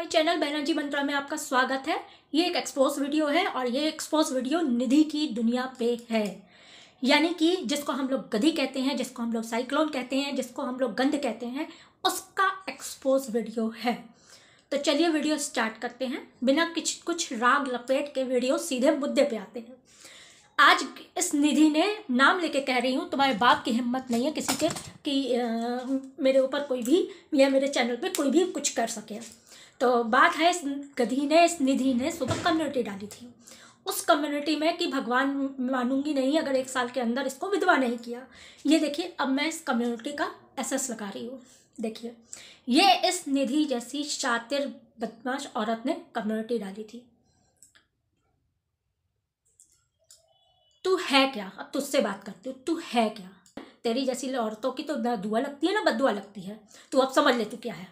my channel Banerjee मंत्रा में आपका स्वागत है ये एक एक्सपोज वीडियो है और ये एक्सपोज वीडियो निधि की दुनिया पे है यानी कि जिसको हम लोग गधी कहते हैं जिसको हम लोग साइक्लोन कहते हैं जिसको हम लोग गंध कहते हैं उसका एक्सपोज वीडियो है तो चलिए वीडियो स्टार्ट करते हैं बिना कुछ कुछ राग लपेट के वीडियो सीधे मुद्दे पे आते हैं आज इस निधि ने नाम लेके कह रही हूँ तुम्हारे बाप की हिम्मत नहीं है किसी के कि आ, मेरे ऊपर कोई भी या मेरे चैनल पे कोई भी कुछ कर सके तो बात है इस गधी ने इस निधि ने सुबह कम्युनिटी डाली थी उस कम्युनिटी में कि भगवान मानूंगी नहीं अगर एक साल के अंदर इसको विधवा नहीं किया ये देखिए अब मैं इस कम्युनिटी का एसेस लगा रही हूँ देखिए ये इस निधि जैसी शातिर बदमाश औरत ने कम्युनिटी डाली थी तू है क्या अब तुझसे बात करती हूँ तू है क्या तेरी जैसी औरतों की तो ना दुआ लगती है ना बदुआ लगती है तू अब समझ ले तू क्या है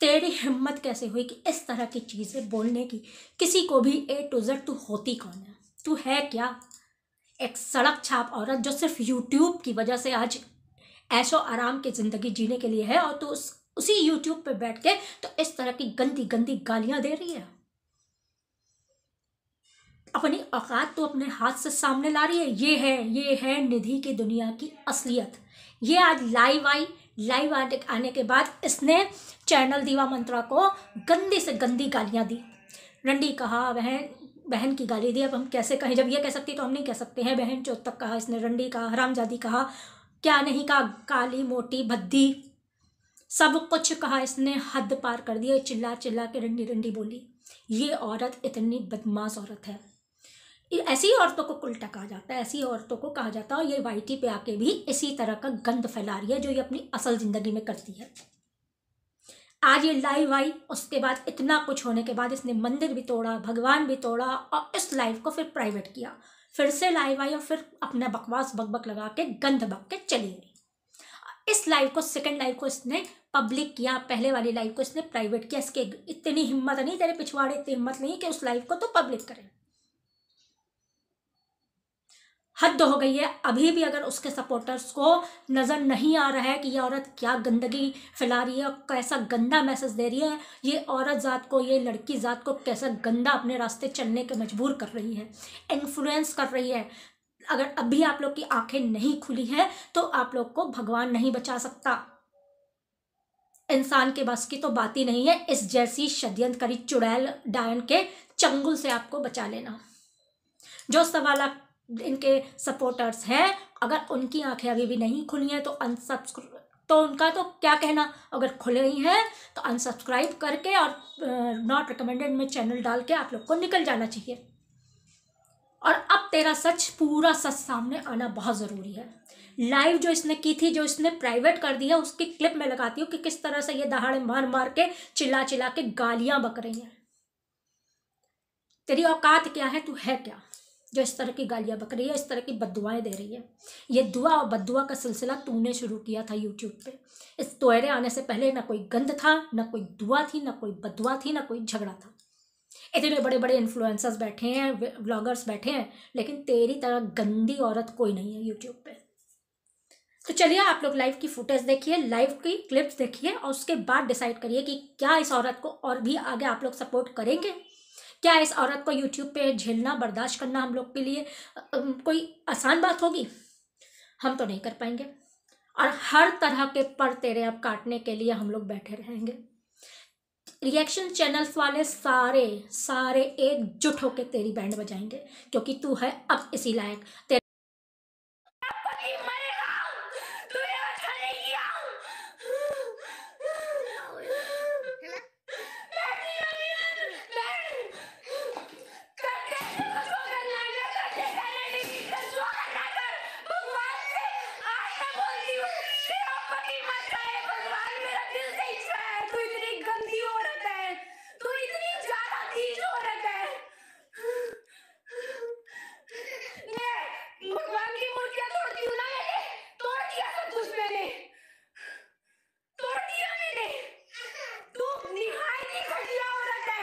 तेरी हिम्मत कैसे हुई कि इस तरह की चीज़ें बोलने की किसी को भी ए टू जेड तू होती कौन है तू है क्या एक सड़क छाप औरत जो सिर्फ यूट्यूब की वजह से आज ऐशो आराम की ज़िंदगी जीने के लिए है और तो उस उसी यूट्यूब पे बैठ के तो इस तरह की गंदी गंदी गालियां दे रही है अपनी औकात तो अपने हाथ से सामने ला रही है ये है ये है निधि की दुनिया की असलियत ये आज लाइव आई लाइव आने के बाद इसने चैनल दीवा मंत्रा को गंदी से गंदी गालियाँ दी रंडी कहा बहन बहन की गाली दी अब हम कैसे कहें जब ये कह सकती तो हम नहीं कह सकते हैं बहन चौथ तक कहा इसने रंडी कहा हरामजादी कहा क्या नहीं कहा काली मोटी भद्दी सब कुछ कहा इसने हद पार कर दिया चिल्ला चिल्ला के रंडी रंडी बोली ये औरत इतनी बदमाश औरत है ऐसी औरतों को उल्टा कहा जाता है ऐसी औरतों को कहा जाता है और ये वाइटी पे आके भी इसी तरह का गंद फैला रही है जो ये अपनी असल ज़िंदगी में करती है आज ये लाइव आई उसके बाद इतना कुछ होने के बाद इसने मंदिर भी तोड़ा भगवान भी तोड़ा और इस लाइव को फिर प्राइवेट किया फिर से लाइव आई और फिर अपना बकवास बकबक लगा के गंद बक के चली गई इस लाइव को सेकंड लाइव को इसने पब्लिक किया पहले वाली लाइव को इसने प्राइवेट किया इसके इतनी हिम्मत नहीं तेरे पिछवाड़े इतनी हिम्मत नहीं कि उस लाइव को तो पब्लिक करें हद हो गई है अभी भी अगर उसके सपोर्टर्स को नज़र नहीं आ रहा है कि ये औरत क्या गंदगी फैला रही है और कैसा गंदा मैसेज दे रही है ये औरत ज़ात को ये लड़की ज़ात को कैसा गंदा अपने रास्ते चलने के मजबूर कर रही है इन्फ्लुएंस कर रही है अगर अभी आप लोग की आंखें नहीं खुली हैं तो आप लोग को भगवान नहीं बचा सकता इंसान के बस की तो बात ही नहीं है इस जैसी षड्यंत्र करी चुड़ैल डायन के चंगुल से आपको बचा लेना जो सवाल आप इनके सपोर्टर्स हैं अगर उनकी आंखें अभी भी नहीं खुली हैं तो अनसब्सक्राइब तो उनका तो क्या कहना अगर खुले ही हैं तो अनसब्सक्राइब करके और नॉट रिकमेंडेड में चैनल डाल के आप लोग को निकल जाना चाहिए और अब तेरा सच पूरा सच सामने आना बहुत ज़रूरी है लाइव जो इसने की थी जो इसने प्राइवेट कर दी है उसकी क्लिप में लगाती हूँ कि किस तरह से ये दहाड़े मार मार के चिल्ला चिल्ला के गालियाँ बक रही हैं तेरी औकात क्या है तू है क्या जो इस तरह की गालियाँ बक रही है इस तरह की बदुआएँ दे रही है ये दुआ और बदुआ का सिलसिला तूने शुरू किया था यूट्यूब पे इस तोयरे आने से पहले ना कोई गंध था ना कोई दुआ थी ना कोई बदुआ थी ना कोई झगड़ा था इतने बड़े बड़े इन्फ्लुएंसर्स बैठे हैं ब्लॉगर्स बैठे हैं लेकिन तेरी तरह गंदी औरत कोई नहीं है यूट्यूब पे तो चलिए आप लोग लाइव की फुटेज देखिए लाइव की क्लिप्स देखिए और उसके बाद डिसाइड करिए कि क्या इस औरत को और भी आगे आप लोग सपोर्ट करेंगे क्या इस औरत को यूट्यूब पे झेलना बर्दाश्त करना हम लोग के लिए कोई आसान बात होगी हम तो नहीं कर पाएंगे और हर तरह के पर तेरे अब काटने के लिए हम लोग बैठे रहेंगे रिएक्शन चैनल्स वाले सारे सारे एकजुट होकर तेरी बैंड बजाएंगे क्योंकि तू है अब इसी लायक तेरे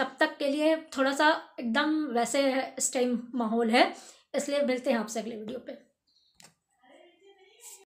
तब तक के लिए थोड़ा सा एकदम वैसे इस टाइम माहौल है इसलिए मिलते हैं आपसे अगले वीडियो पर